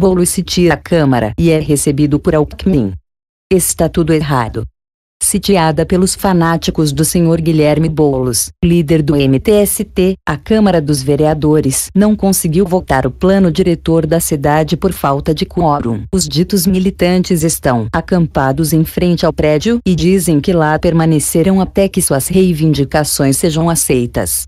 Boulos se tira a Câmara e é recebido por Alckmin. Está tudo errado. Sitiada pelos fanáticos do senhor Guilherme Boulos, líder do MTST, a Câmara dos Vereadores não conseguiu votar o plano diretor da cidade por falta de quórum. Os ditos militantes estão acampados em frente ao prédio e dizem que lá permanecerão até que suas reivindicações sejam aceitas.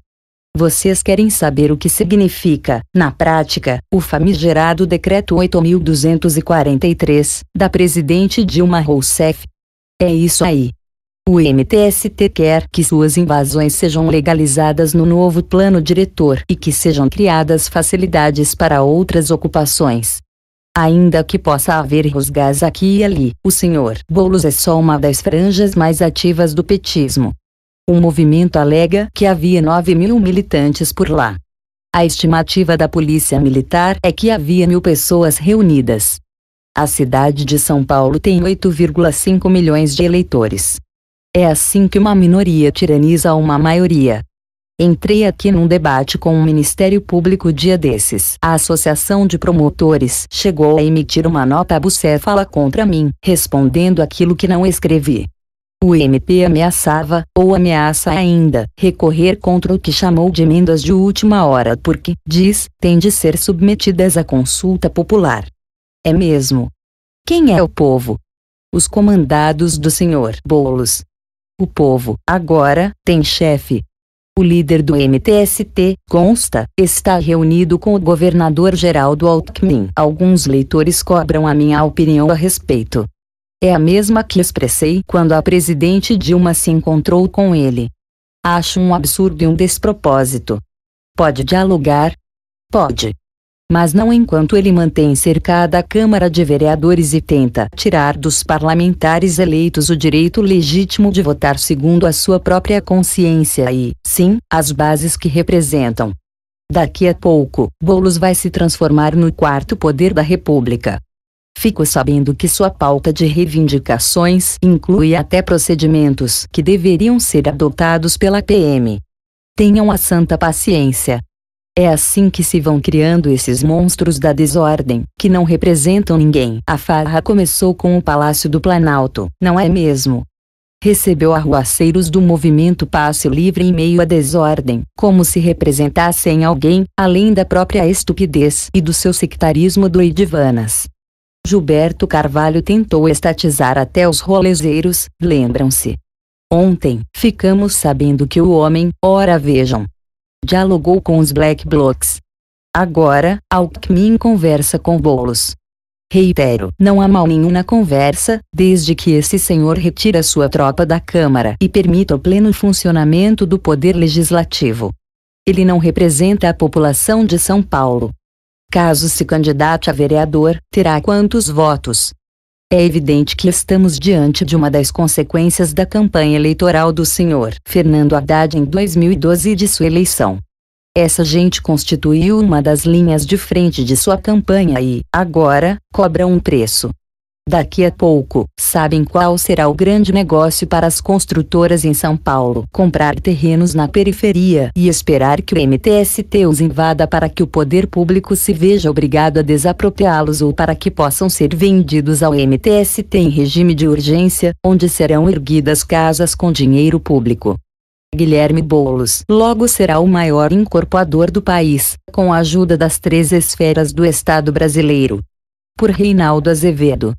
Vocês querem saber o que significa, na prática, o famigerado Decreto 8.243, da presidente Dilma Rousseff? É isso aí. O MTST quer que suas invasões sejam legalizadas no novo plano diretor e que sejam criadas facilidades para outras ocupações. Ainda que possa haver rosgás aqui e ali, o senhor Boulos é só uma das franjas mais ativas do petismo. O movimento alega que havia 9 mil militantes por lá. A estimativa da Polícia Militar é que havia mil pessoas reunidas. A cidade de São Paulo tem 8,5 milhões de eleitores. É assim que uma minoria tiraniza uma maioria. Entrei aqui num debate com o Ministério Público dia desses. A Associação de Promotores chegou a emitir uma nota bucéfala contra mim, respondendo aquilo que não escrevi. O MP ameaçava, ou ameaça ainda, recorrer contra o que chamou de emendas de última hora porque, diz, tem de ser submetidas à consulta popular. É mesmo. Quem é o povo? Os comandados do senhor Bolos. O povo, agora, tem chefe, o líder do MTST, consta, está reunido com o governador-geral do Alckmin. Alguns leitores cobram a minha opinião a respeito é a mesma que expressei quando a presidente Dilma se encontrou com ele. Acho um absurdo e um despropósito. Pode dialogar? Pode. Mas não enquanto ele mantém cercada a Câmara de Vereadores e tenta tirar dos parlamentares eleitos o direito legítimo de votar segundo a sua própria consciência e, sim, as bases que representam. Daqui a pouco, Boulos vai se transformar no quarto poder da República. Fico sabendo que sua pauta de reivindicações inclui até procedimentos que deveriam ser adotados pela PM. Tenham a santa paciência. É assim que se vão criando esses monstros da desordem, que não representam ninguém. A farra começou com o Palácio do Planalto, não é mesmo? Recebeu arruaceiros do movimento Passe Livre em meio à desordem, como se representassem alguém, além da própria estupidez e do seu sectarismo do Idivanas. Gilberto Carvalho tentou estatizar até os rolezeiros, lembram-se. Ontem, ficamos sabendo que o homem, ora vejam, dialogou com os Black Blocs. Agora, Alckmin conversa com Bolos. Reitero, não há mal nenhum na conversa, desde que esse senhor retira sua tropa da Câmara e permita o pleno funcionamento do Poder Legislativo. Ele não representa a população de São Paulo. Caso se candidate a vereador, terá quantos votos? É evidente que estamos diante de uma das consequências da campanha eleitoral do senhor Fernando Haddad em 2012 e de sua eleição. Essa gente constituiu uma das linhas de frente de sua campanha e, agora, cobra um preço. Daqui a pouco, sabem qual será o grande negócio para as construtoras em São Paulo? Comprar terrenos na periferia e esperar que o MTST os invada para que o poder público se veja obrigado a desapropriá-los ou para que possam ser vendidos ao MTST em regime de urgência, onde serão erguidas casas com dinheiro público. Guilherme Boulos logo será o maior incorporador do país, com a ajuda das três esferas do Estado brasileiro. Por Reinaldo Azevedo.